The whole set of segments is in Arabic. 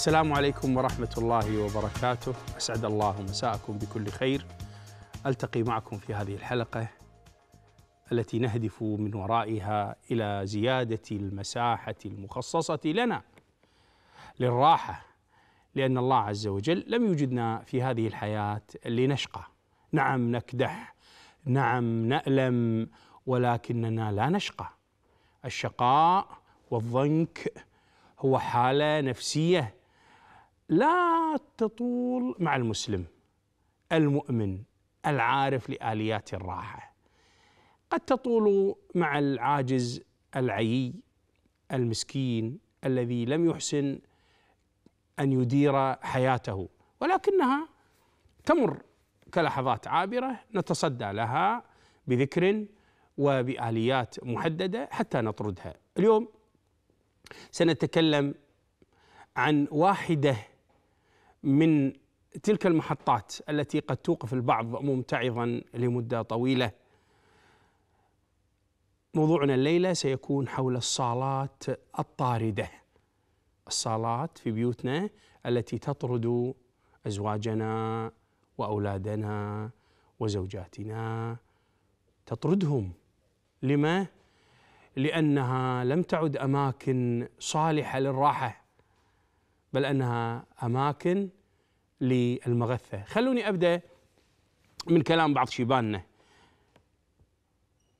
السلام عليكم ورحمة الله وبركاته أسعد الله مساءكم بكل خير ألتقي معكم في هذه الحلقة التي نهدف من ورائها إلى زيادة المساحة المخصصة لنا للراحة لأن الله عز وجل لم يجدنا في هذه الحياة لنشقى نعم نكدح نعم نألم ولكننا لا نشقى الشقاء والضنك هو حالة نفسية لا تطول مع المسلم المؤمن العارف لآليات الراحة قد تطول مع العاجز العيي المسكين الذي لم يحسن أن يدير حياته ولكنها تمر كلحظات عابرة نتصدى لها بذكر وبآليات محددة حتى نطردها اليوم سنتكلم عن واحدة من تلك المحطات التي قد توقف البعض ممتعظا لمده طويله. موضوعنا الليله سيكون حول الصالات الطارده. الصالات في بيوتنا التي تطرد ازواجنا واولادنا وزوجاتنا تطردهم. لما؟ لانها لم تعد اماكن صالحه للراحه بل انها اماكن للمغثه خلوني ابدا من كلام بعض شيباننا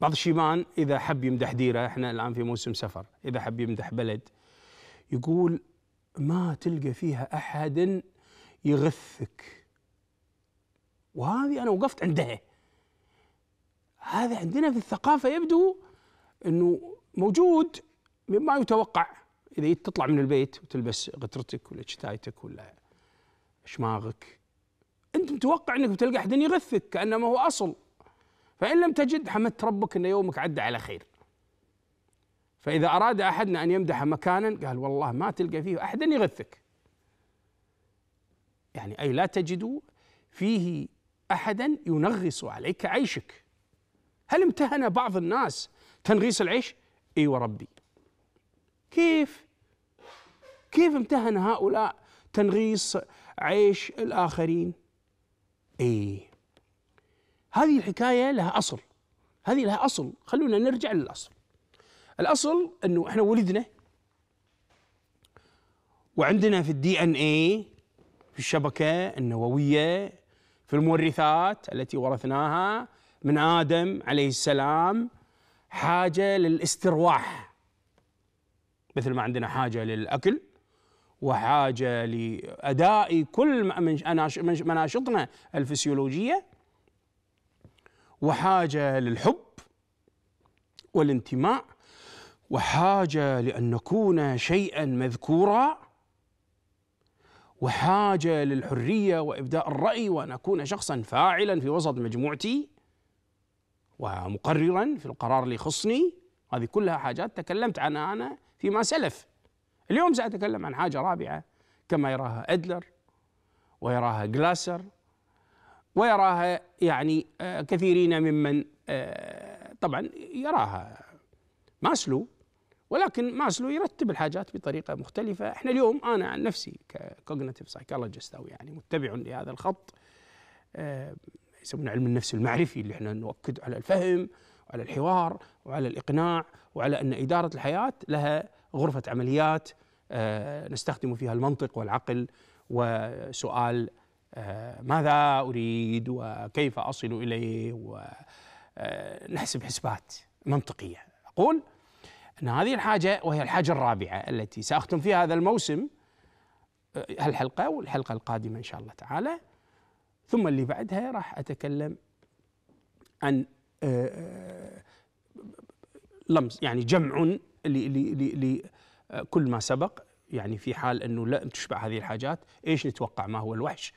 بعض الشيبان اذا حب يمدح ديره احنا الان في موسم سفر اذا حب يمدح بلد يقول ما تلقى فيها احد يغثك وهذه انا وقفت عندها هذا عندنا في الثقافه يبدو انه موجود مما يتوقع اذا إيه تطلع من البيت وتلبس غترتك ولا شتايتك ولا شماغك انت متوقع انك بتلقى احد يغثك كانما هو اصل فان لم تجد حمدت ربك ان يومك عدى على خير فاذا اراد احدنا ان يمدح مكانا قال والله ما تلقى فيه احدا يغثك يعني اي لا تجد فيه احدا ينغص عليك عيشك هل امتهن بعض الناس تنغيص العيش اي أيوة وربي كيف كيف امتهن هؤلاء تنغيص عيش الآخرين اي هذه الحكاية لها أصل هذه لها أصل خلونا نرجع للأصل الأصل أنه إحنا ولدنا وعندنا في الدي ان اي في الشبكة النووية في المورثات التي ورثناها من آدم عليه السلام حاجة للاسترواح مثل ما عندنا حاجة للأكل وحاجة لأداء كل مناشطنا الفسيولوجية وحاجة للحب والانتماء وحاجة لأن نكون شيئا مذكورا وحاجة للحرية وإبداء الرأي وأن أكون شخصا فاعلا في وسط مجموعتي ومقررا في القرار اللي يخصني هذه كلها حاجات تكلمت عنها أنا فيما سلف اليوم سأتكلم عن حاجة رابعة كما يراها أدلر ويراها جلاسر ويراها يعني آه، كثيرين ممن آه، طبعا يراها ماسلو ولكن ماسلو يرتب الحاجات بطريقة مختلفة احنا اليوم أنا عن نفسي ككوجنيتيف سايكولوجيست أو يعني متبع لهذا الخط آه، يسمونه علم النفس المعرفي اللي احنا نؤكد على الفهم وعلى الحوار وعلى الإقناع وعلى أن إدارة الحياة لها غرفة عمليات آه، نستخدم فيها المنطق والعقل وسؤال آه، ماذا أريد وكيف أصل إليه ونحسب آه، حسبات منطقية أقول أن هذه الحاجة وهي الحاجة الرابعة التي سأختم فيها هذا الموسم هالحلقة والحلقة القادمة إن شاء الله تعالى ثم اللي بعدها راح أتكلم عن آه، آه، لمس يعني جمع لكل آه، ما سبق يعني في حال انه لا تشبع هذه الحاجات ايش نتوقع ما هو الوحش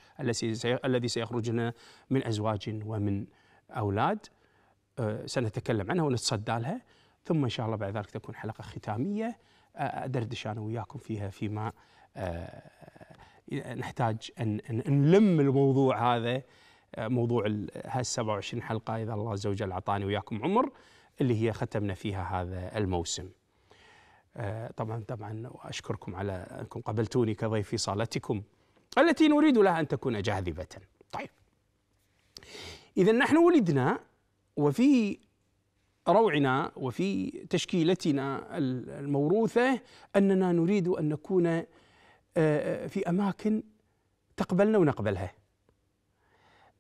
الذي سيخرج لنا من ازواج ومن اولاد سنتكلم عنها ونتصدى لها ثم ان شاء الله بعد ذلك تكون حلقه ختاميه ادردش انا وياكم فيها فيما نحتاج ان نلم الموضوع هذا موضوع هال 27 حلقه اذا الله عز وجل اعطاني وياكم عمر اللي هي ختمنا فيها هذا الموسم. آه، طبعا طبعا واشكركم على انكم قبلتوني كضيف في صالتكم التي نريد لها ان تكون جاذبه. طيب. اذا نحن ولدنا وفي روعنا وفي تشكيلتنا الموروثه اننا نريد ان نكون آه، آه، في اماكن تقبلنا ونقبلها.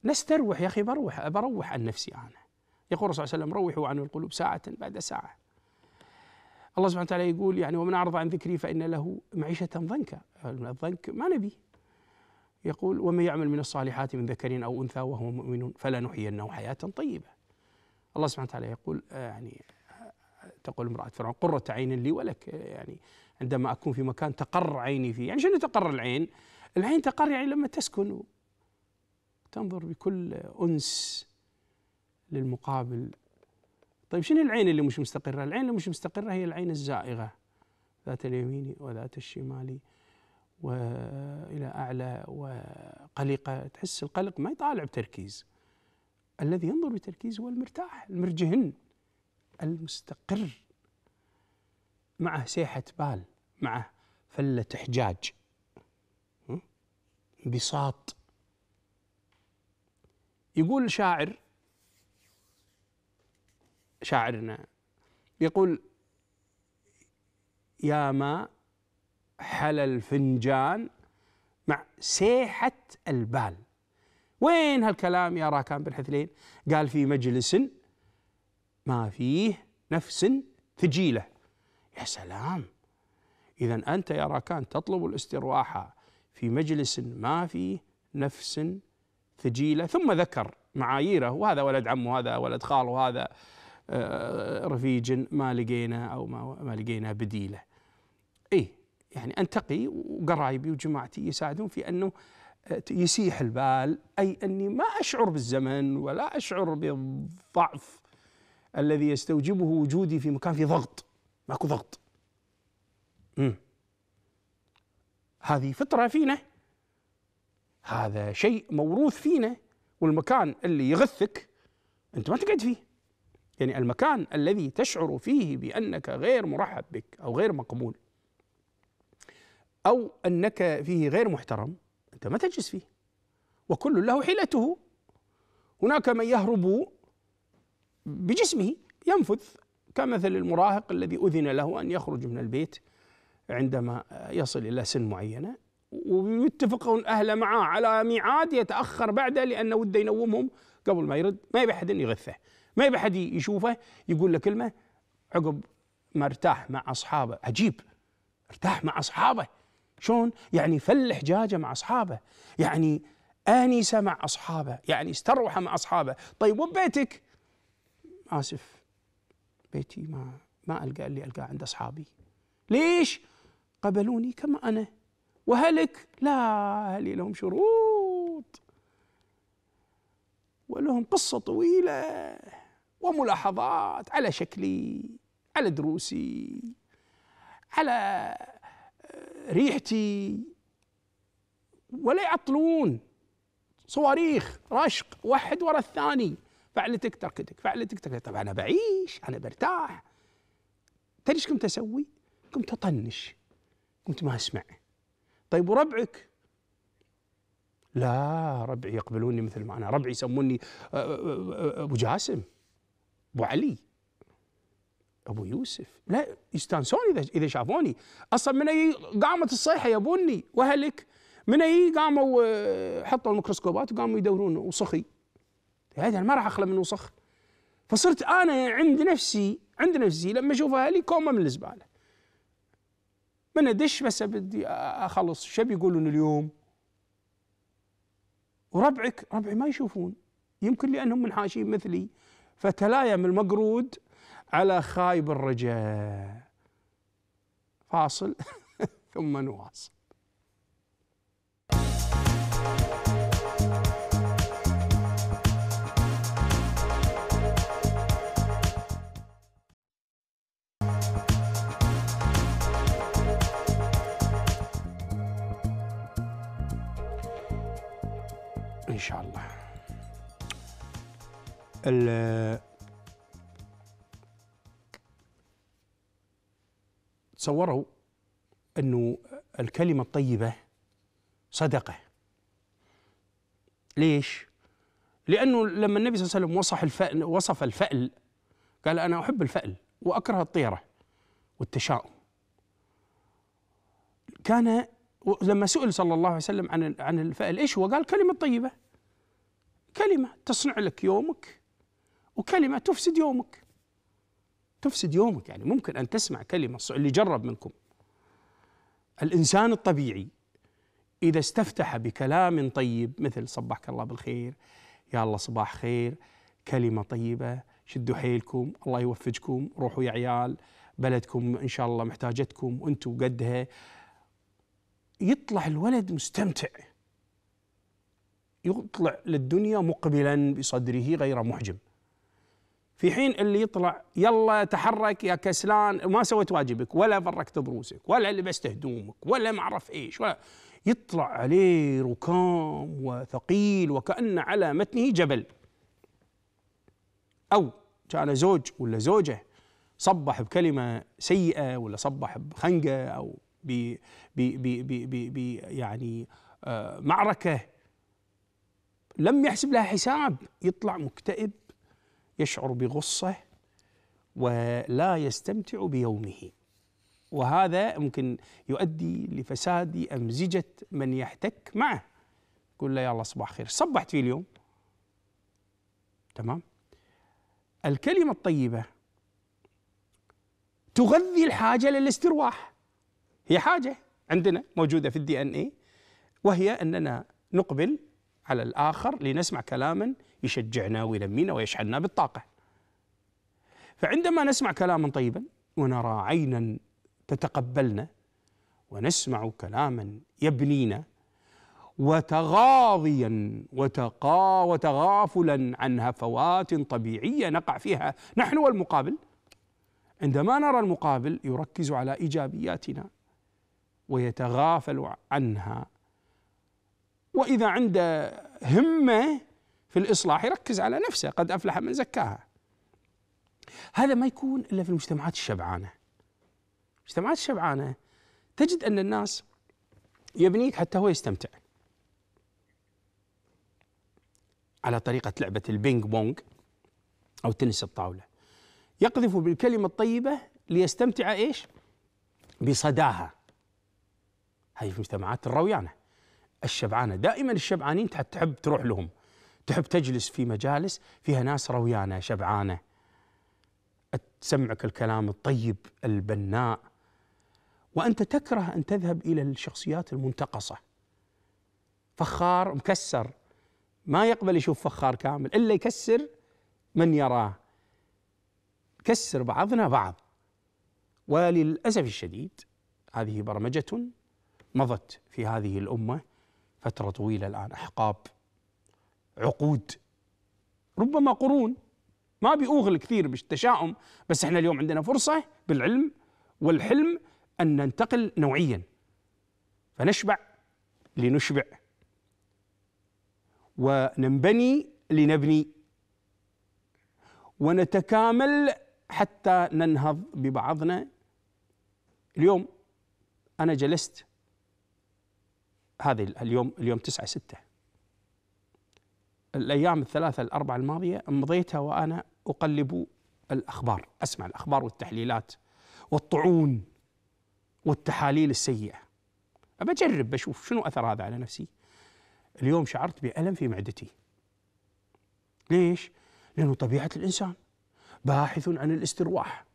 لست استروح يا أخي بروح بروح عن نفسي أنا يقول الرسول صلى الله عليه وسلم روحوا عن القلوب ساعة بعد ساعة الله سبحانه وتعالى يقول يعني ومن أعرض عن ذكري فإن له معيشة ضنكا الضنك ما نبي يقول ومن يعمل من الصالحات من ذكر أو أنثى وهو مؤمن فلا نحيينه حياة طيبة الله سبحانه وتعالى يقول آه، يعني آه، تقول امرأة فرعون قرة عين لي ولك يعني عندما أكون في مكان تقر عيني فيه يعني شنو تقر العين العين تقر يعني لما تسكن تنظر بكل أنس للمقابل طيب شنو العين اللي مش مستقرة؟ العين اللي مش مستقرة هي العين الزائغة ذات اليمين وذات الشمال وإلى أعلى وقلقة تحس القلق ما يطالع بتركيز الذي ينظر بتركيز هو المرتاح المرجهن المستقر معه سيحة بال معه فلة إحجاج انبساط يقول شاعر شاعرنا يقول يا ما حلى الفنجان مع سيحة البال وين هالكلام يا راكان بن حثلين قال في مجلس ما فيه نفس ثجيلة يا سلام إذا أنت يا راكان تطلب الاسترواحة في مجلس ما فيه نفس ثجيله ثم ذكر معاييره وهذا ولد عمه وهذا ولد خاله وهذا آه، رفيج ما لقينا او ما, لقينا بديله. اي يعني انتقي وقرايبي وجماعتي يساعدون في انه آه، يسيح البال اي اني ما اشعر بالزمن ولا اشعر بالضعف الذي يستوجبه وجودي في مكان في ضغط ماكو ضغط. هذه فطره فينا هذا شيء موروث فينا والمكان اللي يغثك انت ما تقعد فيه يعني المكان الذي تشعر فيه بانك غير مرحب بك او غير مقبول او انك فيه غير محترم انت ما تجلس فيه وكل له حيلته هناك من يهرب بجسمه ينفذ كمثل المراهق الذي اذن له ان يخرج من البيت عندما يصل الى سن معينه ويتفقون أهله معاه على ميعاد يتأخر بعده لأنه وده ينومهم قبل ما يرد ما يبي أحد يغثه ما يبي أحد يشوفه يقول له كلمة عقب ما ارتاح مع أصحابه عجيب ارتاح مع أصحابه شلون يعني فل حجاجه مع أصحابه يعني آنسة مع أصحابه يعني استروح مع أصحابه طيب وبيتك آسف بيتي ما ما ألقى اللي ألقاه عند أصحابي ليش قبلوني كما أنا وهلك لا أهلي لهم شروط ولهم قصة طويلة وملاحظات على شكلي على دروسي على آه، ريحتي ولا يعطلون صواريخ رشق واحد ورا الثاني فعلتك تركتك فعلتك تركتك طبعا انا بعيش انا برتاح تدري ايش كنت اسوي؟ كنت اطنش كنت ما اسمع طيب وربعك لا ربعي يقبلوني مثل ما أنا ربعي يسموني آه، آه، آه، أبو جاسم أبو علي أبو يوسف لا يستانسون إذا إذا شافوني أصلا من أي قامت الصيحة يبوني وهلك من أي قاموا حطوا الميكروسكوبات وقاموا يدورون وصخي هذا ما راح أخلى من وسخ فصرت أنا عند نفسي عند نفسي لما أشوف أهلي كومة من الزبالة ما ندش بس بدي اخلص شو بيقولون اليوم وربعك ربعي ما يشوفون يمكن لانهم منحاشين مثلي فتلايم المقرود على خايب الرجاء فاصل ثم نواصل شاء الله تصوروا انه الكلمه الطيبه صدقه ليش لانه لما النبي صلى الله عليه وسلم وصح الفأل وصف الفأل قال انا احب الفأل واكره الطيره والتشاؤم كان لما سئل صلى الله عليه وسلم عن عن الفأل ايش هو؟ قال كلمه طيبه كلمة تصنع لك يومك وكلمة تفسد يومك تفسد يومك يعني ممكن أن تسمع كلمة اللي جرب منكم الإنسان الطبيعي إذا استفتح بكلام طيب مثل صبحك الله بالخير يا الله صباح خير كلمة طيبة شدوا حيلكم الله يوفقكم روحوا يا عيال بلدكم إن شاء الله محتاجتكم وأنتم قدها يطلع الولد مستمتع يطلع للدنيا مقبلا بصدره غير محجم في حين اللي يطلع يلا تحرك يا كسلان ما سويت واجبك ولا فركت بروسك ولا لبست هدومك ولا ما اعرف ايش ولا يطلع عليه ركام وثقيل وكأن على متنه جبل أو كان زوج ولا زوجة صبح بكلمة سيئة ولا صبح بخنقة أو ب ب ب ب ب يعني آه، معركة لم يحسب لها حساب يطلع مكتئب يشعر بغصه ولا يستمتع بيومه وهذا ممكن يؤدي لفساد امزجه من يحتك معه يقول له يا الله صباح خير صبحت فيه اليوم تمام الكلمه الطيبه تغذي الحاجه للاسترواح هي حاجه عندنا موجوده في الدي ان اي وهي اننا نقبل على الآخر لنسمع كلاما يشجعنا ويلمينا ويشحننا بالطاقة فعندما نسمع كلاما طيبا ونرى عينا تتقبلنا ونسمع كلاما يبنينا وتغاضيا وتقا وتغافلا عن هفوات طبيعية نقع فيها نحن والمقابل عندما نرى المقابل يركز على إيجابياتنا ويتغافل عنها واذا عنده همه في الاصلاح يركز على نفسه قد افلح من زكاها هذا ما يكون الا في المجتمعات الشبعانه المجتمعات الشبعانه تجد ان الناس يبنيك حتى هو يستمتع على طريقه لعبه البينج بونج او تنس الطاوله يقذف بالكلمه الطيبه ليستمتع ايش؟ بصداها هذه في المجتمعات الرويانه الشبعانه دائما الشبعانين تحب تروح لهم تحب تجلس في مجالس فيها ناس رويانه شبعانه تسمعك الكلام الطيب البناء وانت تكره ان تذهب الى الشخصيات المنتقصه فخار مكسر ما يقبل يشوف فخار كامل الا يكسر من يراه كسر بعضنا بعض وللاسف الشديد هذه برمجه مضت في هذه الامه فترة طويلة الآن أحقاب عقود ربما قرون ما بيوغل كثير بالتشاؤم بس احنا اليوم عندنا فرصة بالعلم والحلم أن ننتقل نوعيا فنشبع لنشبع وننبني لنبني ونتكامل حتى ننهض ببعضنا اليوم أنا جلست هذه اليوم اليوم 9 6 الايام الثلاثه الاربعه الماضيه مضيتها وانا اقلب الاخبار اسمع الاخبار والتحليلات والطعون والتحاليل السيئه أجرب بشوف شنو اثر هذا على نفسي اليوم شعرت بالم في معدتي ليش لانه طبيعه الانسان باحث عن الاسترواح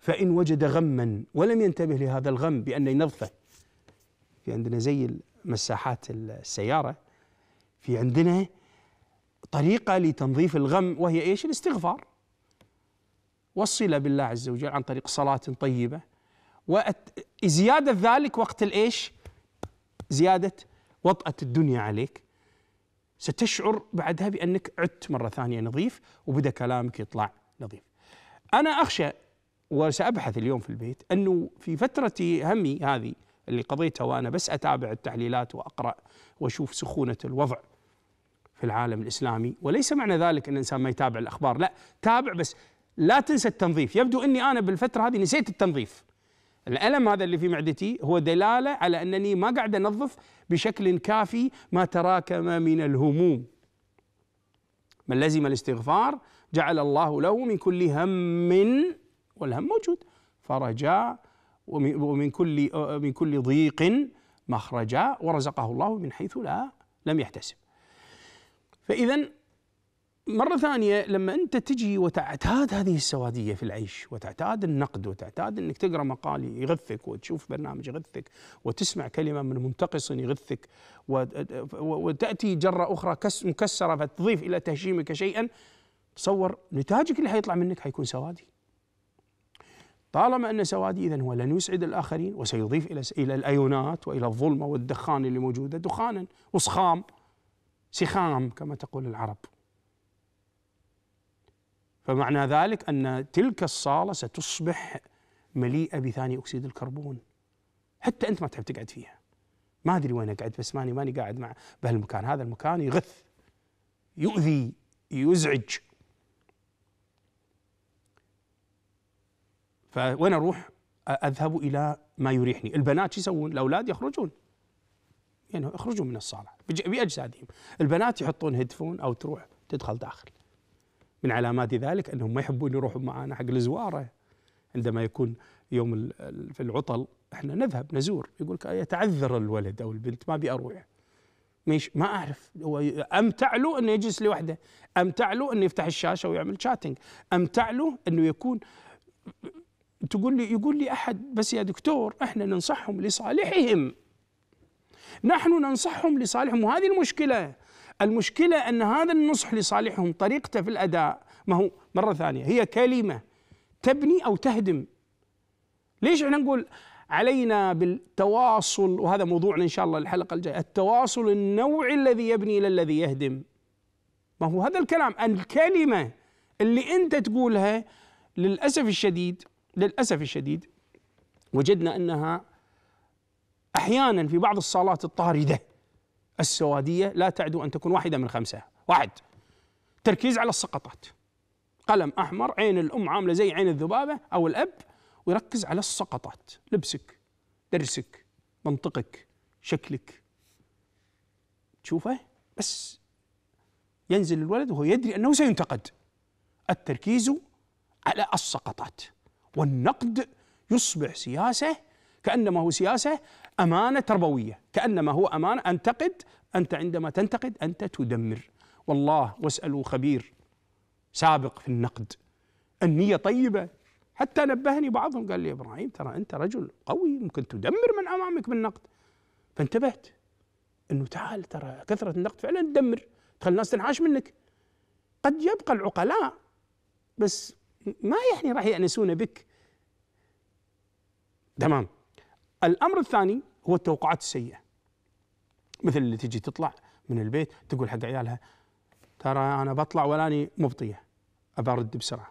فان وجد غما ولم ينتبه لهذا الغم بان ينظفه في عندنا زي مساحات السيارة في عندنا طريقة لتنظيف الغم وهي إيش الاستغفار والصلة بالله عز وجل عن طريق صلاة طيبة وزيادة ذلك وقت الإيش زيادة وطأة الدنيا عليك ستشعر بعدها بأنك عدت مرة ثانية نظيف وبدأ كلامك يطلع نظيف أنا أخشى وسأبحث اليوم في البيت أنه في فترة همي هذه اللي قضيته وأنا بس أتابع التحليلات وأقرأ وأشوف سخونة الوضع في العالم الإسلامي وليس معنى ذلك أن الإنسان ما يتابع الأخبار لا تابع بس لا تنسى التنظيف يبدو أني أنا بالفترة هذه نسيت التنظيف الألم هذا اللي في معدتي هو دلالة على أنني ما قاعد أنظف بشكل كافي ما تراكم من الهموم من لزم الاستغفار جعل الله له من كل هم والهم موجود فرجاء ومن كل من كل ضيق مخرجا ورزقه الله من حيث لا لم يحتسب فإذا مرة ثانية لما أنت تجي وتعتاد هذه السوادية في العيش وتعتاد النقد وتعتاد أنك تقرأ مقال يغثك وتشوف برنامج يغثك وتسمع كلمة من منتقص يغثك وتأتي جرة أخرى مكسرة فتضيف إلى تهشيمك شيئا تصور نتاجك اللي حيطلع منك حيكون سوادي طالما أن سوادي إذا هو لن يسعد الآخرين وسيضيف إلى إلى الأيونات وإلى الظلمة والدخان اللي موجودة دخانا وصخام سخام كما تقول العرب فمعنى ذلك أن تلك الصالة ستصبح مليئة بثاني أكسيد الكربون حتى أنت ما تحب تقعد فيها ما أدري وين أقعد بس ماني ماني قاعد مع بهالمكان هذا المكان يغث يؤذي يزعج فوين اروح؟ اذهب الى ما يريحني، البنات شو يسوون؟ الاولاد يخرجون يعني يخرجون من الصاله باجسادهم، البنات يحطون هيدفون او تروح تدخل داخل. من علامات ذلك انهم ما يحبون يروحون معنا حق الزواره عندما يكون يوم في العطل احنا نذهب نزور يقول لك يتعذر الولد او البنت ما ابي اروح مش ما اعرف هو ام تعلو انه يجلس لوحده ام تعلو انه يفتح الشاشه ويعمل شاتنج ام تعلو انه يكون تقول لي يقول لي احد بس يا دكتور احنا ننصحهم لصالحهم نحن ننصحهم لصالحهم وهذه المشكله المشكله ان هذا النصح لصالحهم طريقته في الاداء ما هو مره ثانيه هي كلمه تبني او تهدم ليش احنا نقول علينا بالتواصل وهذا موضوعنا ان شاء الله الحلقه الجايه التواصل النوعي الذي يبني الى الذي يهدم ما هو هذا الكلام الكلمه اللي انت تقولها للاسف الشديد للأسف الشديد وجدنا أنها أحيانا في بعض الصالات الطاردة السوادية لا تعدو أن تكون واحدة من خمسة واحد تركيز على السقطات قلم أحمر عين الأم عاملة زي عين الذبابة أو الأب ويركز على السقطات لبسك درسك منطقك شكلك تشوفه بس ينزل الولد وهو يدري أنه سينتقد التركيز على السقطات والنقد يصبح سياسه كانما هو سياسه امانه تربويه، كانما هو امانه انتقد، انت عندما تنتقد انت تدمر، والله واسالوا خبير سابق في النقد النيه طيبه حتى نبهني بعضهم قال لي ابراهيم ترى انت رجل قوي ممكن تدمر من امامك بالنقد فانتبهت انه تعال ترى كثره النقد فعلا تدمر تخلي الناس تنحاش منك قد يبقى العقلاء بس ما يعني راح يأنسون بك تمام الأمر الثاني هو التوقعات السيئة مثل اللي تجي تطلع من البيت تقول حق عيالها ترى أنا بطلع ولاني مبطية أبرد بسرعة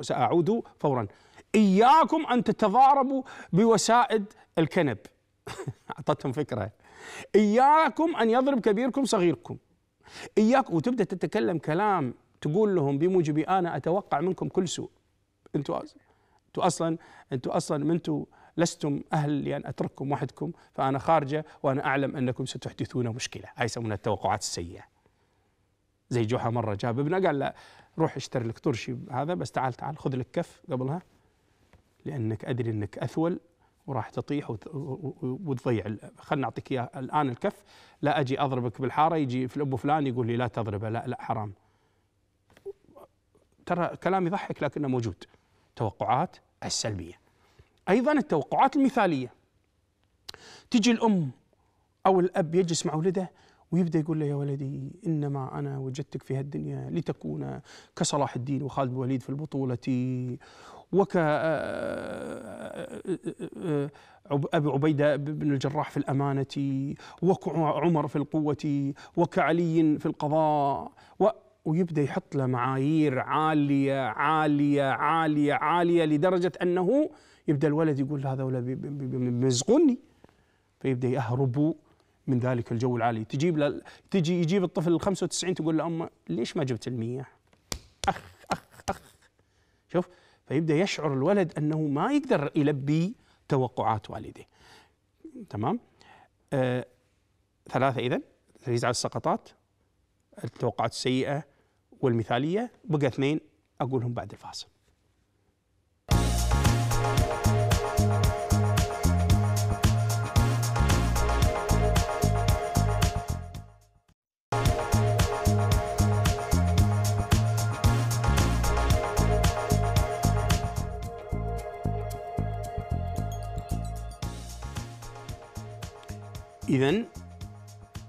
سأعود فورا إياكم أن تتضاربوا بوسائد الكنب أعطتهم فكرة إياكم أن يضرب كبيركم صغيركم إياكم وتبدأ تتكلم كلام تقول لهم بموجبي انا اتوقع منكم كل سوء انتوا انتوا اصلا انتوا اصلا ما انتوا لستم اهل لان يعني اترككم وحدكم فانا خارجه وانا اعلم انكم ستحدثون مشكله، هاي يسمونها التوقعات السيئه. زي جحا مره جاب ابنه قال له روح اشتري لك طرشي هذا بس تعال تعال خذ لك كف قبلها لانك ادري انك اثول وراح تطيح وتضيع خلنا نعطيك اياه الان الكف لا اجي اضربك بالحاره يجي في الابو فلان يقول لي لا تضربه لا لا حرام ترى كلام يضحك لكنه موجود توقعات السلبيه ايضا التوقعات المثاليه تجي الام او الاب يجلس مع ولده ويبدا يقول له يا ولدي انما انا وجدتك في هالدنيا لتكون كصلاح الدين وخالد الوليد في البطوله وك آه، آه، آه، ابي عبيده بن الجراح في الامانه وكعمر في القوه وكعلي في القضاء ويبدا يحط له معايير عاليه عاليه عاليه عاليه لدرجه انه يبدا الولد يقول هذول بيمزقوني فيبدا يهرب من ذلك الجو العالي تجيب ل... تجي يجيب الطفل ال 95 تقول له امه ليش ما جبت ال 100؟ اخ اخ اخ شوف فيبدا يشعر الولد انه ما يقدر يلبي توقعات والديه تمام آه ثلاثه اذا تركيز على السقطات التوقعات السيئه والمثاليه بقى اثنين اقولهم بعد الفاصل إذا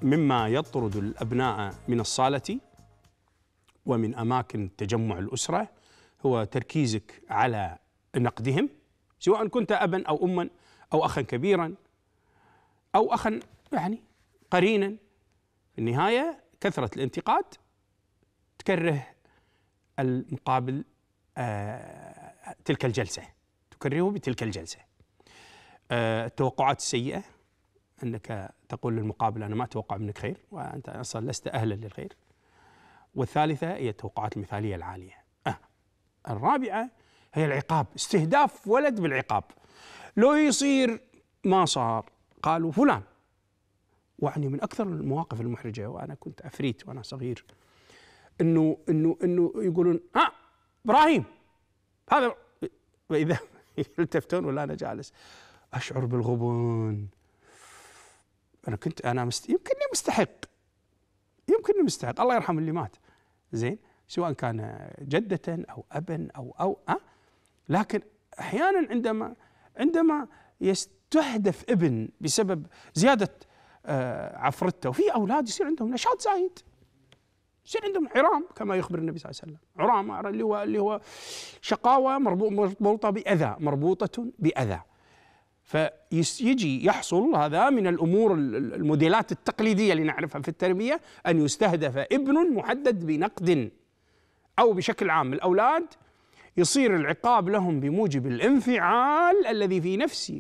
مما يطرد الابناء من الصاله ومن اماكن تجمع الاسره هو تركيزك على نقدهم سواء كنت ابا او اما او اخا كبيرا او اخا يعني قرينا في النهايه كثره الانتقاد تكره المقابل آه، تلك الجلسه تكرهه بتلك الجلسه آه، التوقعات السيئه أنك تقول للمقابل أنا ما أتوقع منك خير وأنت أصلا لست أهلا للخير والثالثة هي التوقعات المثالية العالية أه. الرابعة هي العقاب استهداف ولد بالعقاب لو يصير ما صار قالوا فلان وعني من أكثر المواقف المحرجة وأنا كنت عفريت وأنا صغير انه انه انه يقولون ها آه، ابراهيم هذا واذا يلتفتون ولا انا جالس اشعر بالغبون انا كنت انا مست... يمكنني مستحق يمكنني مستحق الله يرحم اللي مات زين سواء كان جدة او ابا او او أه؟ لكن احيانا عندما عندما يستهدف ابن بسبب زياده آه عفرته وفي اولاد يصير عندهم نشاط زايد يصير عندهم عرام كما يخبر النبي صلى الله عليه وسلم عرام اللي هو اللي هو شقاوه مربوطه باذى مربوطه باذى فيجي يحصل هذا من الامور الموديلات التقليديه اللي نعرفها في التربيه ان يستهدف ابن محدد بنقد او بشكل عام الاولاد يصير العقاب لهم بموجب الانفعال الذي في نفس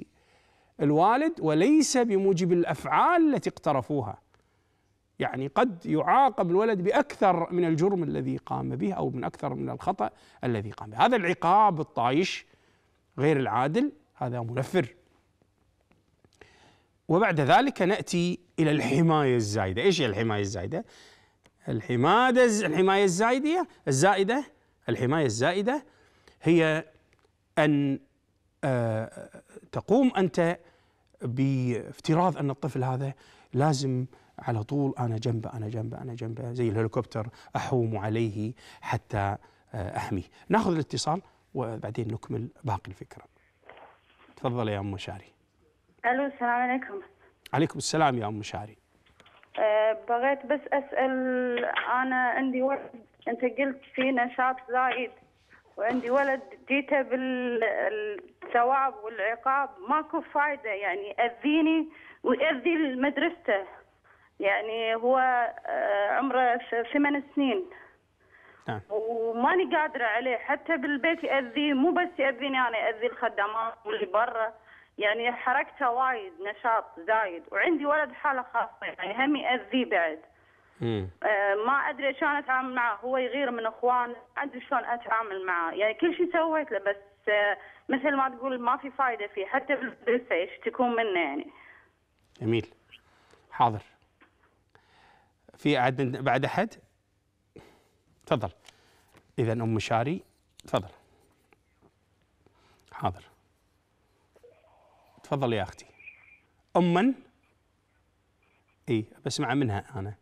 الوالد وليس بموجب الافعال التي اقترفوها يعني قد يعاقب الولد باكثر من الجرم الذي قام به او من اكثر من الخطا الذي قام به هذا العقاب الطايش غير العادل هذا منفر وبعد ذلك ناتي الى الحمايه الزايده، ايش هي الحمايه الزايده؟ الحماده الحمايه الزايده الزائده الحمايه الزائده هي ان آه، تقوم انت بافتراض ان الطفل هذا لازم على طول انا جنبه انا جنبه انا جنبه زي الهليكوبتر احوم عليه حتى آه، احميه، ناخذ الاتصال وبعدين نكمل باقي الفكره. تفضل يا ام شاري. الو السلام عليكم عليكم السلام يا ام مشاري. أه بغيت بس اسال انا عندي ولد انت قلت في نشاط زايد وعندي ولد جيته بالثواب والعقاب ماكو فايده يعني اذيني ويأذي مدرسته يعني هو أه، عمره ثمان سنين نعم. وماني قادره عليه حتى بالبيت يأذيه مو بس يأذيني انا يأذي الخدمات واللي برا يعني حركته وايد نشاط زايد وعندي ولد حاله خاصه يعني هم ياذيه بعد آه ما ادري شلون اتعامل معه هو يغير من اخوانه ما ادري شلون اتعامل معه يعني كل شيء سويت له بس آه مثل ما تقول ما في فايده فيه حتى بالمدرسه يشتكون منه يعني جميل حاضر في أحد بعد أحد؟ تفضل إذا أم شاري تفضل حاضر تفضل يا اختي اما اي بسمع منها انا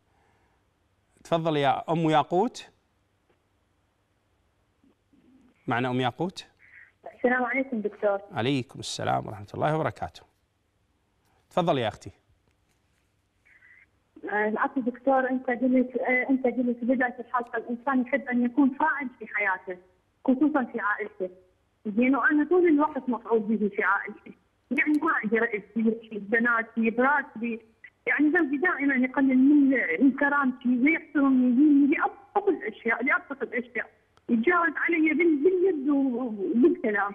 تفضل يا ام ياقوت معنا ام ياقوت السلام عليكم دكتور عليكم السلام ورحمه الله وبركاته تفضل يا اختي العفو دكتور انت قلت انت قلت بدايه الحلقه الانسان يحب ان يكون فاعل في حياته خصوصا في عائلته زين وانا طول الوقت مفعول به في عائلتي يعني ما عندي رأي في بناتي براتبي يعني زوجي دائما يقلل من كرامتي ويحترمني يجيني لابسط الاشياء لابسط الاشياء يتجاوز علي باليد وبالكلام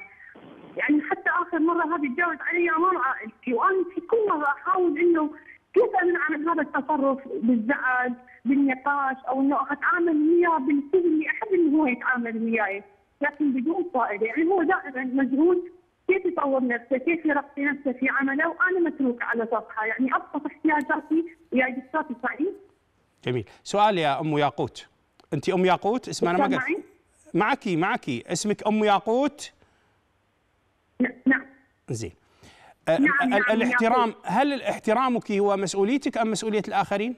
يعني حتى اخر مره هذه تجاوز علي امام عائلتي وانا في كل مره احاول انه كيف امنع من هذا التصرف بالزعل بالنقاش او انه اتعامل وياه بالاسلوب اللي احب انه هو يتعامل وياي لكن بدون فائده يعني هو دائما مجهود كيف يطور نفسه، كيف يرقي نفسه في عمله وانا متروكه على صفحه يعني ابسط احتياجاتي يا دكتور تساعدني. جميل، سؤال يا ام ياقوت، انت ام ياقوت اسمها انا ما قلت معكي معكي اسمك ام ياقوت؟ نعم زين نعم. نعم. الاحترام هل احترامك هو مسؤوليتك ام مسؤوليه الاخرين؟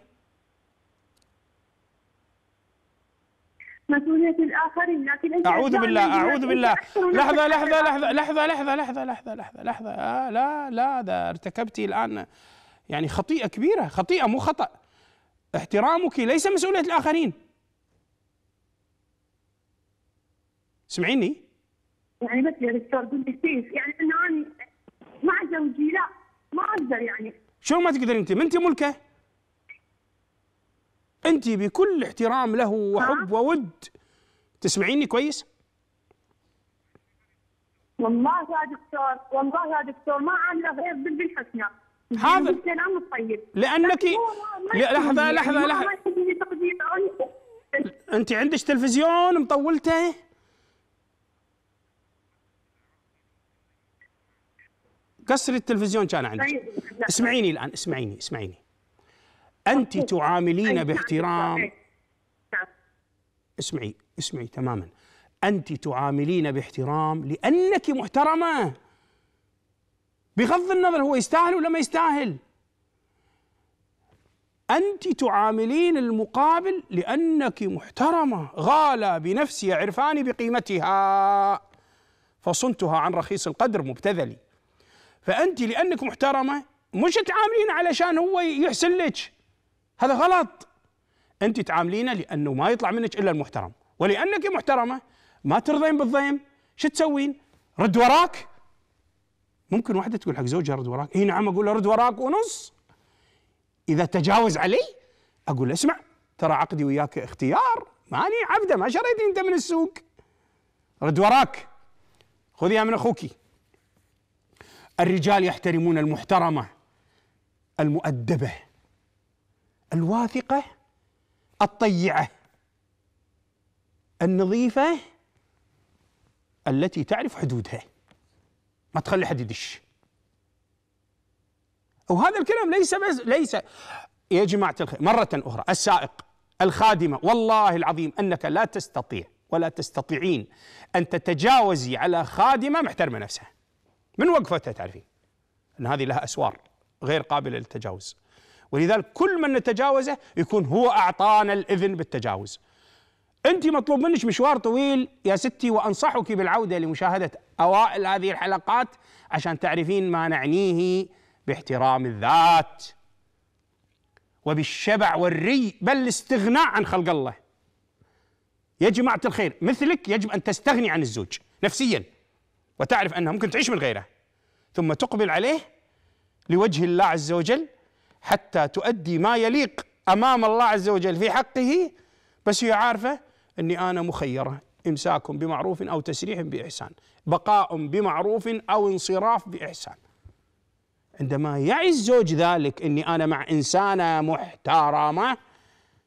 مسؤولية الآخرين لكن أعوذ بالله يعني أعوذ بالله لحظة لحظة لحظة لحظة لحظة لحظة لحظة لحظة لحظة آه لا لا ده ارتكبتي الآن يعني خطيئة كبيرة خطيئة مو خطأ احترامك ليس مسؤولية الآخرين سمعيني يعني بس يا دكتور قلت كيف يعني انه انا مع زوجي لا ما اقدر يعني شو ما تقدرين انت ما انت ملكه انت بكل احترام له وحب نعم. وود تسمعيني كويس؟ والله يا دكتور والله يا دكتور ما عامله غير بالحسنى هذا الكلام الطيب لانك لحظه لحظه لحظه انت عندك تلفزيون مطولته كسر التلفزيون كان عندك طيب. اسمعيني الان اسمعيني اسمعيني أنت تعاملين نعم، باحترام نعم. اسمعي اسمعي تماما أنت تعاملين باحترام لأنك محترمة بغض النظر هو يستاهل ولا ما يستاهل أنت تعاملين المقابل لأنك محترمة غالى بنفسي عرفاني بقيمتها فصنتها عن رخيص القدر مبتذلي فأنت لأنك محترمة مش تعاملين علشان هو يحسن لك هذا غلط انت تعاملينه لانه ما يطلع منك الا المحترم ولانك محترمه ما ترضين بالضيم شو تسوين رد وراك ممكن واحده تقول حق زوجها رد وراك اي نعم اقول له رد وراك ونص اذا تجاوز علي اقول له اسمع ترى عقدي وياك اختيار ماني عبده ما شريتني انت من السوق رد وراك خذيها من اخوك الرجال يحترمون المحترمه المؤدبه الواثقة الطيعة النظيفة التي تعرف حدودها ما تخلي حد يدش وهذا الكلام ليس بس ليس يا جماعة الخير مرة أخرى السائق الخادمة والله العظيم أنك لا تستطيع ولا تستطيعين أن تتجاوزي على خادمة محترمة نفسها من وقفتها تعرفين أن هذه لها أسوار غير قابلة للتجاوز ولذلك كل من نتجاوزه يكون هو أعطانا الإذن بالتجاوز أنت مطلوب منك مشوار طويل يا ستي وأنصحك بالعودة لمشاهدة أوائل هذه الحلقات عشان تعرفين ما نعنيه باحترام الذات وبالشبع والري بل الاستغناء عن خلق الله يا جماعة الخير مثلك يجب أن تستغني عن الزوج نفسيا وتعرف أنها ممكن تعيش من غيره ثم تقبل عليه لوجه الله عز وجل حتى تؤدي ما يليق امام الله عز وجل في حقه بس هي عارفه اني انا مخيره امساك بمعروف او تسريح باحسان بقاء بمعروف او انصراف باحسان عندما يعي الزوج ذلك اني انا مع انسانه محترمه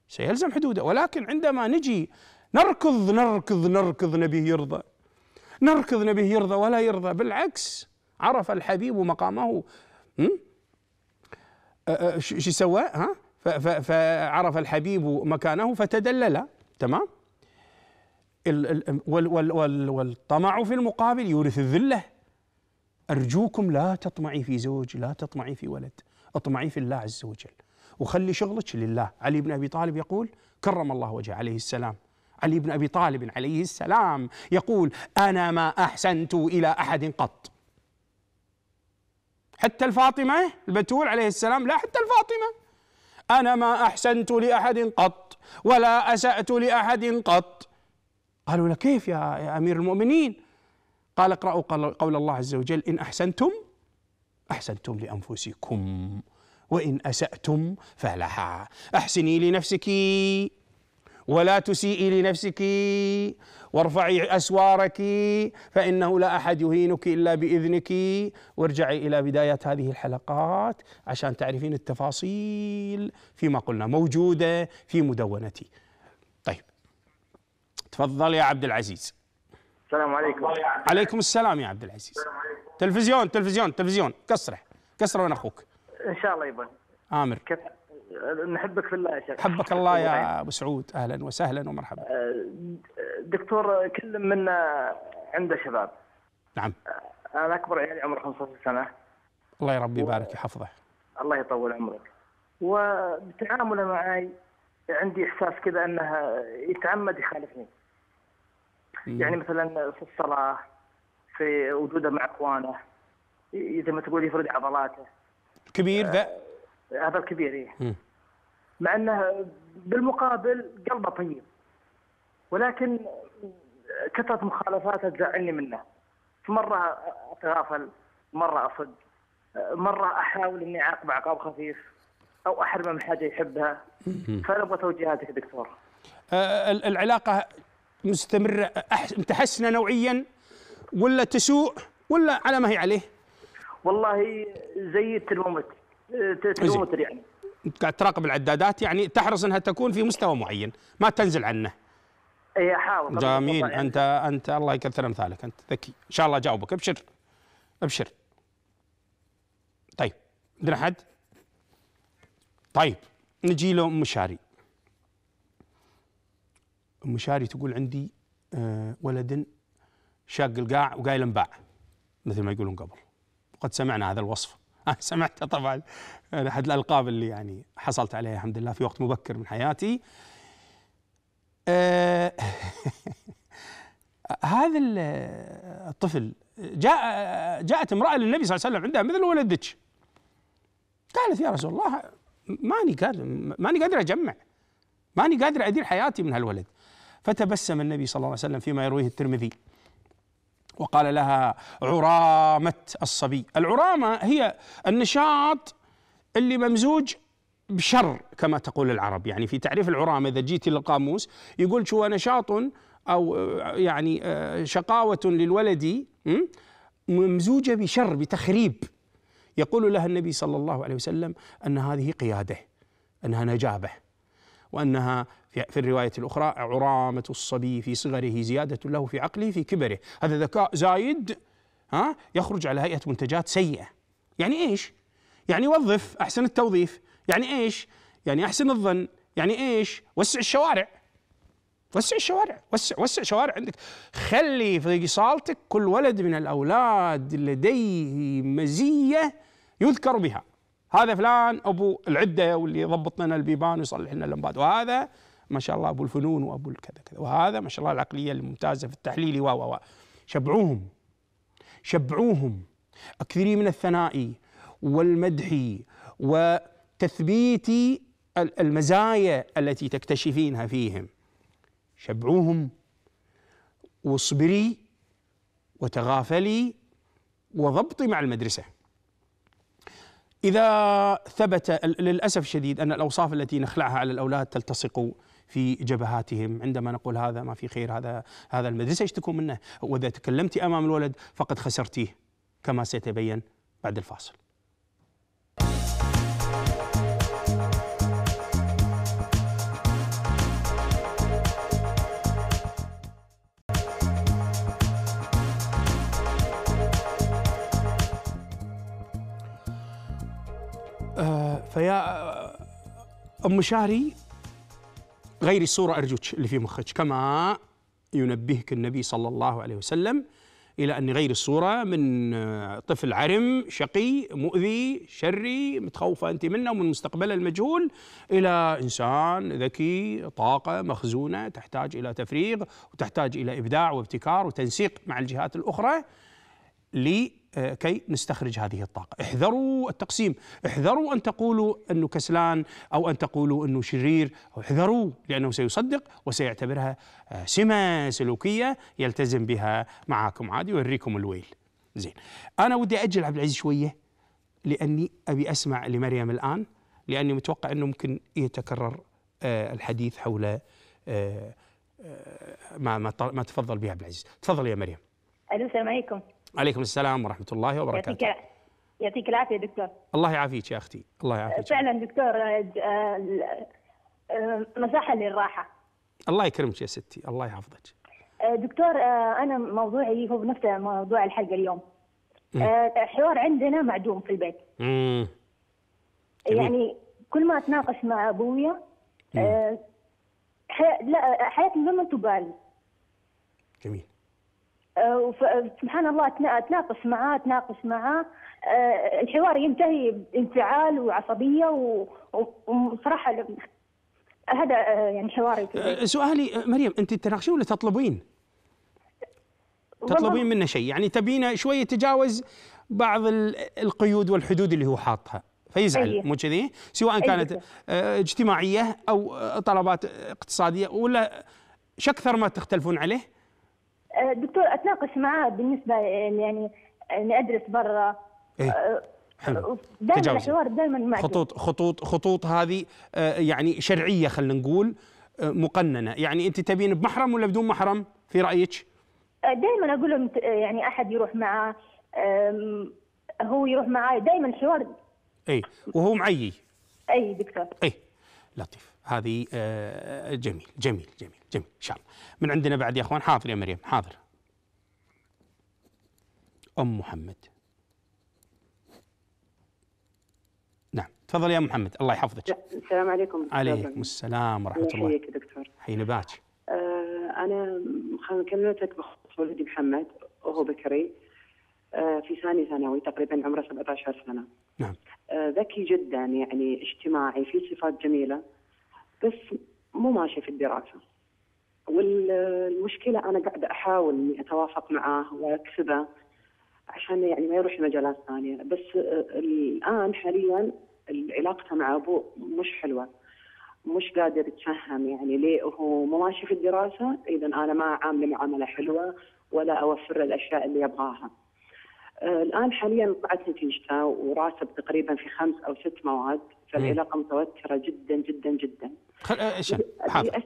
سيلزم حدوده ولكن عندما نجي نركض نركض نركض نبيه يرضى نركض نبيه يرضى ولا يرضى بالعكس عرف الحبيب مقامه شو سوى ها فعرف الحبيب مكانه فتدلل تمام والطمع في المقابل يورث الذله ارجوكم لا تطمعي في زوج لا تطمعي في ولد اطمعي في الله عز وجل وخلي شغلك لله علي بن ابي طالب يقول كرم الله وجهه عليه السلام علي بن ابي طالب عليه السلام يقول انا ما احسنت الى احد قط حتى الفاطمة البتول عليه السلام لا حتى الفاطمة أنا ما أحسنت لأحد قط ولا أسأت لأحد قط قالوا له كيف يا, يا أمير المؤمنين قال اقرأوا قول الله عز وجل إن أحسنتم أحسنتم لأنفسكم وإن أسأتم فلها أحسني لنفسك ولا تسيئي لنفسك وارفعي اسوارك فانه لا احد يهينك الا باذنك وارجعي الى بدايه هذه الحلقات عشان تعرفين التفاصيل فيما قلنا موجوده في مدونتي. طيب تفضل يا عبد العزيز. السلام عليكم. عليكم السلام يا عبد العزيز. تلفزيون تلفزيون تلفزيون كسره كسره من اخوك. ان شاء الله يبا. امر. كيف نحبك في الله يا شيخ حبك الله يا ابو سعود اهلا وسهلا ومرحبا أه، دكتور كل منا عنده شباب نعم أه، انا اكبر عيالي عمره 15 سنه الله يربي يبارك يحفظه الله يطول عمرك وبتعامله معي عندي احساس كذا انه يتعمد يخالفني يعني مثلا في الصلاه في وجوده مع اخوانه زي ما تقول يفرد عضلاته كبير أه، ذا هذا الكبير إيه. مع أنه بالمقابل قلبه طيب ولكن كثرة مخالفاته تزعلني منه مرة أتغافل مرة أصد مرة أحاول إني أعاقب عقاب خفيف أو أحرمه من حاجة يحبها فأنا أبغى توجيهاتك دكتور آه العلاقة مستمرة متحسنة نوعيا ولا تسوء ولا على ما هي عليه؟ والله زي الترمومتر يعني تراقب العدادات يعني تحرص انها تكون في مستوى معين ما تنزل عنه اي احاول جميل يعني. انت انت الله يكثر امثالك انت ذكي ان شاء الله اجاوبك ابشر ابشر طيب عندنا حد طيب نجي له ام شاري ام شاري تقول عندي آه، ولد شاق القاع وقايل انباع مثل ما يقولون قبل وقد سمعنا هذا الوصف سمعتها طبعا احد الالقاب اللي يعني حصلت عليها الحمد لله في وقت مبكر من حياتي آه، هذا الطفل جاء جاءت امراه للنبي صلى الله عليه وسلم عندها مثل ولدك قالت يا رسول الله ماني قادر ماني قادر اجمع ماني قادر ادير حياتي من هالولد فتبسم النبي صلى الله عليه وسلم فيما يرويه الترمذي وقال لها عرامة الصبي العرامة هي النشاط اللي ممزوج بشر كما تقول العرب يعني في تعريف العرامة إذا جيت للقاموس يقول هو نشاط أو يعني شقاوة للولد ممزوجة بشر بتخريب يقول لها النبي صلى الله عليه وسلم أن هذه قيادة أنها نجابة وأنها في, الرواية الأخرى عرامة الصبي في صغره زيادة له في عقله في كبره هذا ذكاء زايد ها يخرج على هيئة منتجات سيئة يعني إيش؟ يعني وظف أحسن التوظيف يعني إيش؟ يعني أحسن الظن يعني إيش؟ وسع الشوارع وسع الشوارع وسع وسع شوارع عندك خلي في صالتك كل ولد من الأولاد لديه مزية يذكر بها هذا فلان أبو العدة واللي يضبط لنا البيبان ويصلح لنا اللمبات وهذا ما شاء الله ابو الفنون وابو الكذا كذا وهذا ما شاء الله العقليه الممتازه في التحليل و و شبعوهم شبعوهم اكثري من الثناء والمدح وتثبيت المزايا التي تكتشفينها فيهم شبعوهم واصبري وتغافلي وضبطي مع المدرسه إذا ثبت للأسف الشديد أن الأوصاف التي نخلعها على الأولاد تلتصق في جبهاتهم عندما نقول هذا ما في خير هذا هذا المدرسه يشتكون منه واذا تكلمت امام الولد فقد خسرتيه كما سيتبين بعد الفاصل آه، فيا آه، ام شهري غير الصورة أرجوك اللي في مخك كما ينبهك النبي صلى الله عليه وسلم إلى أن غير الصورة من آه، طفل عرم شقي مؤذي شري متخوفة أنت منه ومن مستقبله المجهول إلى إنسان ذكي طاقة مخزونة تحتاج إلى تفريغ وتحتاج إلى إبداع وابتكار وتنسيق مع الجهات الأخرى آه، كي نستخرج هذه الطاقة احذروا التقسيم احذروا أن تقولوا أنه كسلان أو أن تقولوا أنه شرير احذروا لأنه سيصدق وسيعتبرها آه، سمة سلوكية يلتزم بها معاكم عادي ويوريكم الويل زين أنا ودي أجل عبد العزيز شوية لأني أبي أسمع لمريم الآن لأني متوقع أنه ممكن يتكرر آه، الحديث حول ما ما تفضل بها عبد العزيز تفضل يا مريم السلام عليكم عليكم السلام ورحمه الله وبركاته يعطيك يعطيك العافيه دكتور الله يعافيك يا اختي الله يعافيك فعلا دكتور آه، آه، مساحه للراحه الله يكرمك يا ستي الله يحفظك آه، دكتور انا موضوعي هو بنفس موضوع الحلقه اليوم الحوار عندنا معدوم في البيت امم يعني كل ما اتناقش مع ابويا حي... لا حياتي لما تبالي جميل سبحان الله اتناقش معاه اتناقش معاه آه، الحوار ينتهي بانفعال وعصبيه وصراحه هذا آه، يعني حواري آه، سؤالي مريم انت تناقشين ولا تطلبين؟ تطلبين منه شيء يعني تبينه شويه يتجاوز بعض القيود والحدود اللي هو حاطها فيزعل مو كذي سواء كانت اجتماعيه او طلبات اقتصاديه ولا شو اكثر ما تختلفون عليه؟ آه، دكتور اتناقش معاه بالنسبه آه، يعني آه، اني ادرس برا إيه؟ حلو دائما الحوار دائما معك خطوط خطوط خطوط هذه يعني شرعيه خلينا نقول مقننه يعني انت تبين بمحرم ولا بدون محرم في رايك دائما اقول لهم يعني احد يروح معاه هو يروح معي دائما الحوار اي وهو معي اي دكتور اي لطيف هذه آه، جميل جميل جميل جميل ان شاء الله من عندنا بعد يا اخوان حاضر يا مريم حاضر ام محمد نعم تفضل يا محمد الله يحفظك السلام عليكم عليكم السلام ورحمه الله حياك دكتور حين باك آه، انا كلمتك بخصوص ولدي محمد وهو بكري آه، في ثاني ثانوي تقريبا عمره 17 سنه نعم ذكي جدا يعني اجتماعي في صفات جميله بس مو ماشي في الدراسه والمشكله انا قاعده احاول اني اتوافق معاه واكسبه عشان يعني ما يروح لمجالات ثانيه بس الان حاليا علاقته مع ابوه مش حلوه مش قادر يتفهم يعني ليه هو مو ماشي في الدراسه اذا انا ما عامله معامله حلوه ولا اوفر له الاشياء اللي يبغاها. الان حاليا طلعت نتيجته وراتب تقريبا في خمس او ست مواد فالعلاقه متوتره جدا جدا جدا. خل... ايش آه، اسال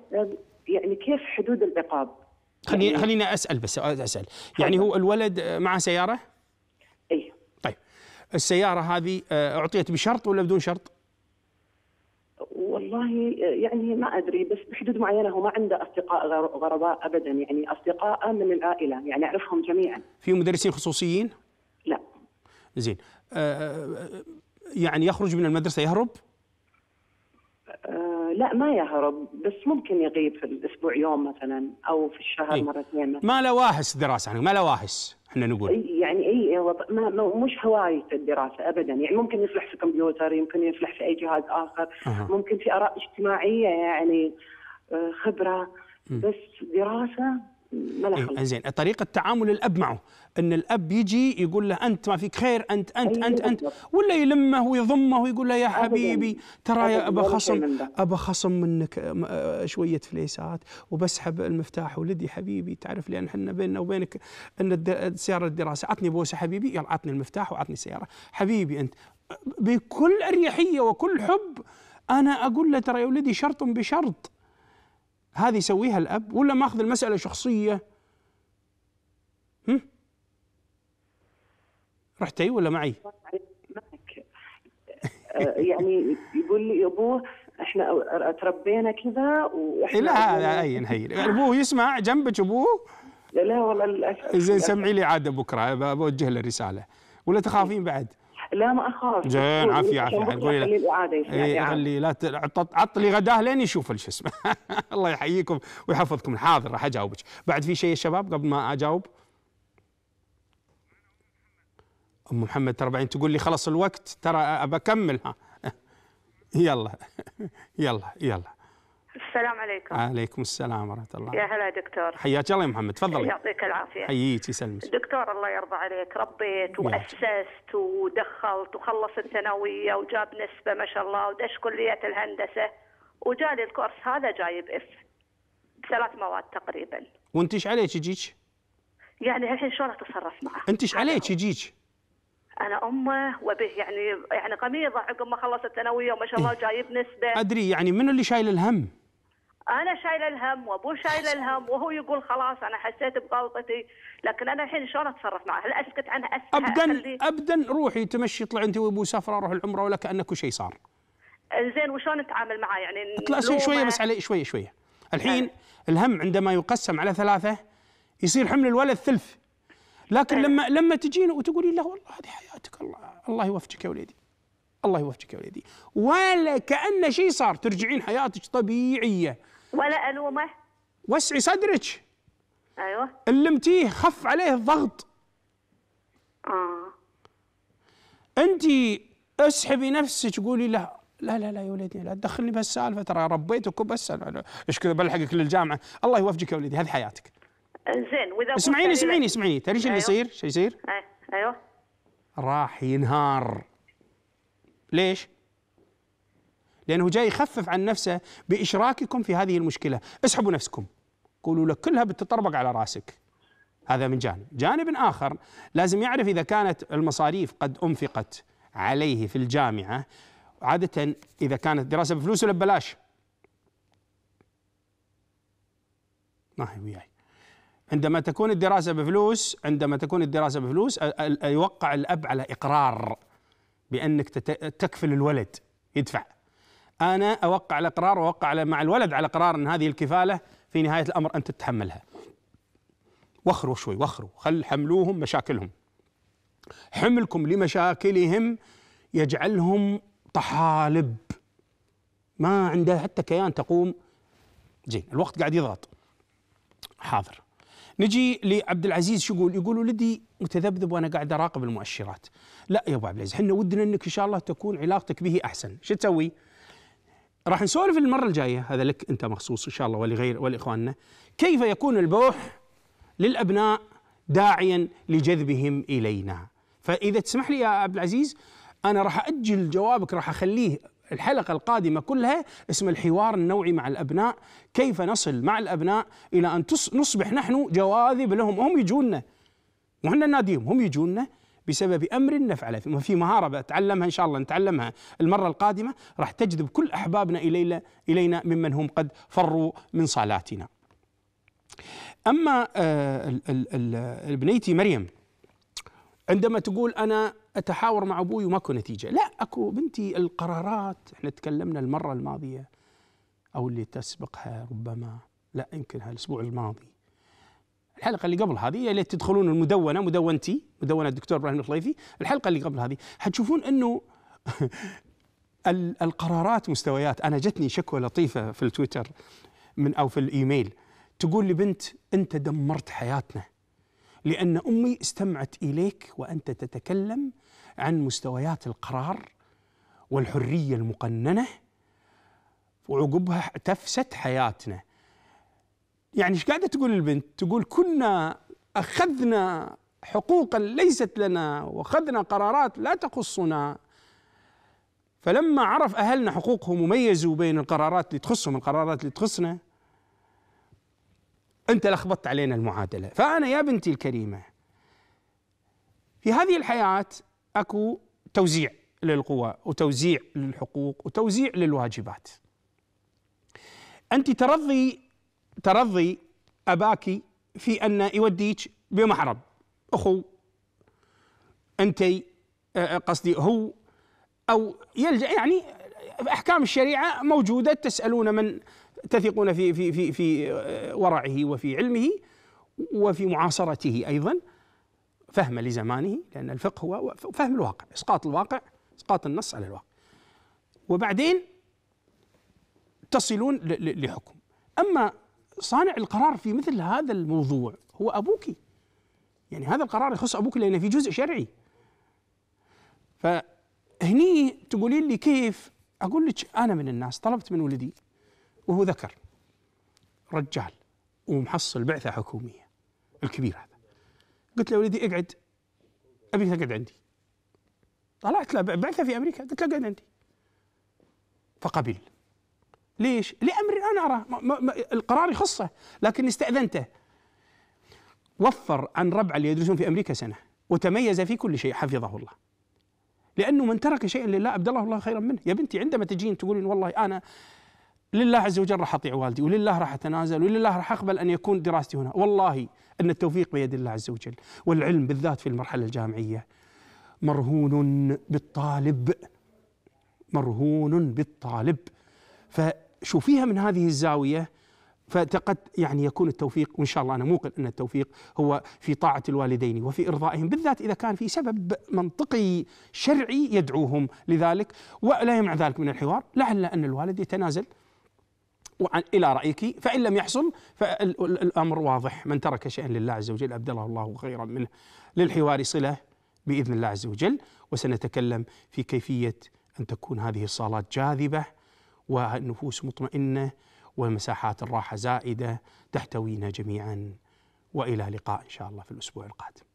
يعني كيف حدود العقاب؟ خليني يعني... خليني اسال بس اسال يعني هو الولد آه، معه سياره؟ اي طيب السياره هذه آه، اعطيت بشرط ولا بدون شرط؟ والله يعني ما ادري بس بحدود معينه هو ما عنده اصدقاء غرباء ابدا يعني اصدقائه من العائله يعني اعرفهم جميعا في مدرسين خصوصيين؟ لا زين آه يعني يخرج من المدرسه يهرب؟ آه، لا ما يهرب بس ممكن يغيب في الاسبوع يوم مثلا او في الشهر إيه؟ مرتين مثلا ما له واحس دراسه يعني ما له واحس احنا نقول يعني اي وط... ما... مش هوايه الدراسه ابدا يعني ممكن يفلح في كمبيوتر يمكن يفلح في اي جهاز اخر أه. ممكن في اراء اجتماعيه يعني آه، خبره م. بس دراسه إيه زين طريقه تعامل الاب معه ان الاب يجي يقول له انت ما فيك خير انت انت انت انت أيوة، ولا يلمه ويضمه ويقول له يا حبيبي ترى يا ابا خصم ابا خصم منك آه، شويه فليسات وبسحب المفتاح ولدي حبيبي تعرف لان احنا بيننا وبينك ان السيارة الدراسه عطني بوسه حبيبي يلا عطني المفتاح وعطني سياره حبيبي انت بكل اريحيه وكل حب انا اقول له ترى يا ولدي شرط بشرط هذه يسويها الأب ولا ماخذ المسألة شخصية هم؟ رحتي ولا معي؟ معك يعني يقول لي أبوه احنا تربينا كذا واحنا إيه، لا هذا اي نهي ابوه يسمع جنبك ابوه لا والله للاسف زين سمعي لي عاده بكره بوجه له رساله ولا تخافين بعد؟ لا ما اخاف زين عافيه عافيه حتقولي له الاعاده يعني إيه، خلي لا عطلي غداه لين يشوف شو اسمه الله يحييكم ويحفظكم حاضر راح اجاوبك بعد في شيء يا شباب قبل ما اجاوب ام محمد ترى بعدين تقول لي خلص الوقت ترى بكمل ها يلا يلا يلا السلام عليكم عليكم السلام ورحمه الله يا هلا دكتور حياك الله يا محمد تفضلي يعطيك العافيه حييك يسلمك دكتور الله يرضى عليك ربيت واسست ودخلت وخلصت الثانويه وجاب نسبه ما شاء الله ودش كليه الهندسه وجالي الكورس هذا جايب اف ثلاث مواد تقريبا وانت ايش عليك يجيك؟ يعني الحين شلون اتصرف معه؟ انت ايش عليك يجيك؟ انا امه وبه يعني يعني قميضه عقب ما خلصت الثانويه وما شاء الله إيه. جايب نسبه ادري يعني منو اللي شايل الهم؟ انا شايله الهم وابو شايل الهم وهو يقول خلاص انا حسيت بغلطتي لكن انا الحين شلون اتصرف معه؟ هل اسكت عنها اسكت ابدا ابدا روحي تمشي طلع انت وابو سفره روح العمره ولا كانك شيء صار زين وشلون نتعامل معاه يعني اطلع شويه بس عليه شويه شويه الحين الهم عندما يقسم على ثلاثه يصير حمل الولد ثلث لكن لما لما تجين وتقولي له والله هذه حياتك الله الله يوفقك يا وليدي الله يوفقك يا وليدي ولا كأن شيء صار ترجعين حياتك طبيعيه ولا ألومه وسعي صدرك أيوه ألمتيه خف عليه الضغط آه أنت اسحبي نفسك قولي له لا لا لا يا ولدي لا تدخلني بهالسالفه ترى ربيتك بس ايش كذا بلحقك للجامعه الله يوفقك يا ولدي هذه حياتك زين واذا اسمعيني اسمعيني اسمعيني تدري ايش اللي أيوه. يصير؟ ايش يصير؟ ايوه راح ينهار ليش؟ لأنه جاي يخفف عن نفسه بإشراككم في هذه المشكلة اسحبوا نفسكم قولوا له كلها بتطربق على راسك هذا من جانب جانب آخر لازم يعرف إذا كانت المصاريف قد أنفقت عليه في الجامعة عادة إذا كانت دراسة بفلوس ولا ببلاش ما هي وياي عندما تكون الدراسة بفلوس عندما تكون الدراسة بفلوس يوقع الأب على إقرار بأنك تكفل الولد يدفع انا اوقع على قرار واوقع مع الولد على قرار ان هذه الكفاله في نهايه الامر انت تتحملها وخروا شوي وخروا خل حملوهم مشاكلهم حملكم لمشاكلهم يجعلهم طحالب ما عنده حتى كيان تقوم زين الوقت قاعد يضغط حاضر نجي لعبد العزيز شو يقول؟ يقول ولدي متذبذب وانا قاعد اراقب المؤشرات. لا يا ابو عبد العزيز احنا ودنا انك ان شاء الله تكون علاقتك به احسن، شو تسوي؟ راح نسولف المره الجايه هذا لك انت مخصوص ان شاء الله ولغير ولاخواننا كيف يكون البوح للابناء داعيا لجذبهم الينا فاذا تسمح لي يا عبد العزيز انا راح اجل جوابك راح اخليه الحلقة القادمة كلها اسم الحوار النوعي مع الأبناء كيف نصل مع الأبناء إلى أن نصبح نحن جواذب لهم هم يجونا وهم ناديهم هم يجونا بسبب امر نفعله في مهاره بتعلمها ان شاء الله نتعلمها المره القادمه راح تجذب كل احبابنا الينا الينا ممن هم قد فروا من صالاتنا. اما ابنيتي آه، مريم عندما تقول انا اتحاور مع ابوي وماكو نتيجه، لا اكو بنتي القرارات احنا تكلمنا المره الماضيه او اللي تسبقها ربما لا يمكن هالاسبوع الماضي الحلقه اللي قبل هذه يا ليت تدخلون المدونه مدونتي مدونه الدكتور ابراهيم الخليفي الحلقه اللي قبل هذه حتشوفون انه القرارات مستويات انا جتني شكوى لطيفه في التويتر من او في الايميل تقول لي بنت انت دمرت حياتنا لان امي استمعت اليك وانت تتكلم عن مستويات القرار والحريه المقننه وعقبها تفسد حياتنا يعني ايش قاعده تقول البنت؟ تقول كنا اخذنا حقوقا ليست لنا واخذنا قرارات لا تخصنا فلما عرف اهلنا حقوقهم وميزوا بين القرارات اللي تخصهم القرارات اللي تخصنا انت لخبطت علينا المعادله فانا يا بنتي الكريمه في هذه الحياه اكو توزيع للقوى وتوزيع للحقوق وتوزيع للواجبات انت ترضي ترضي أباك في أن يوديك بمحرم أخو أنت آه، آه، قصدي هو أو يلجأ يعني أحكام الشريعة موجودة تسألون من تثقون في في في في آه، ورعه وفي علمه وفي معاصرته أيضا فهم لزمانه لأن الفقه هو فهم الواقع إسقاط الواقع إسقاط النص على الواقع وبعدين تصلون لحكم أما صانع القرار في مثل هذا الموضوع هو ابوك يعني هذا القرار يخص ابوك لانه في جزء شرعي فهني تقولين لي كيف اقول لك انا من الناس طلبت من ولدي وهو ذكر رجال ومحصل بعثه حكوميه الكبير هذا قلت له ولدي اقعد ابيك تقعد عندي طلعت له بعثه في امريكا قلت له اقعد عندي فقبل ليش؟ لأمر أنا أراه القرار يخصه لكن استأذنته وفر عن ربع اللي يدرسون في أمريكا سنة وتميز في كل شيء حفظه الله لأنه من ترك شيئا لله أبدله الله خيرا منه يا بنتي عندما تجين تقولين والله أنا لله عز وجل راح اطيع والدي ولله راح اتنازل ولله راح اقبل ان يكون دراستي هنا والله ان التوفيق بيد الله عز وجل والعلم بالذات في المرحله الجامعيه مرهون بالطالب مرهون بالطالب ف شوفيها من هذه الزاويه فقد يعني يكون التوفيق وان شاء الله انا موقن ان التوفيق هو في طاعه الوالدين وفي ارضائهم بالذات اذا كان في سبب منطقي شرعي يدعوهم لذلك ولا يمنع ذلك من الحوار لعل ان الوالد يتنازل وعن الى رايك فان لم يحصل فالامر واضح من ترك شيئا لله عز وجل ابدله الله خيرا منه للحوار صله باذن الله عز وجل وسنتكلم في كيفيه ان تكون هذه الصالات جاذبه والنفوس مطمئنة ومساحات الراحة زائدة تحتوينا جميعا وإلى لقاء إن شاء الله في الأسبوع القادم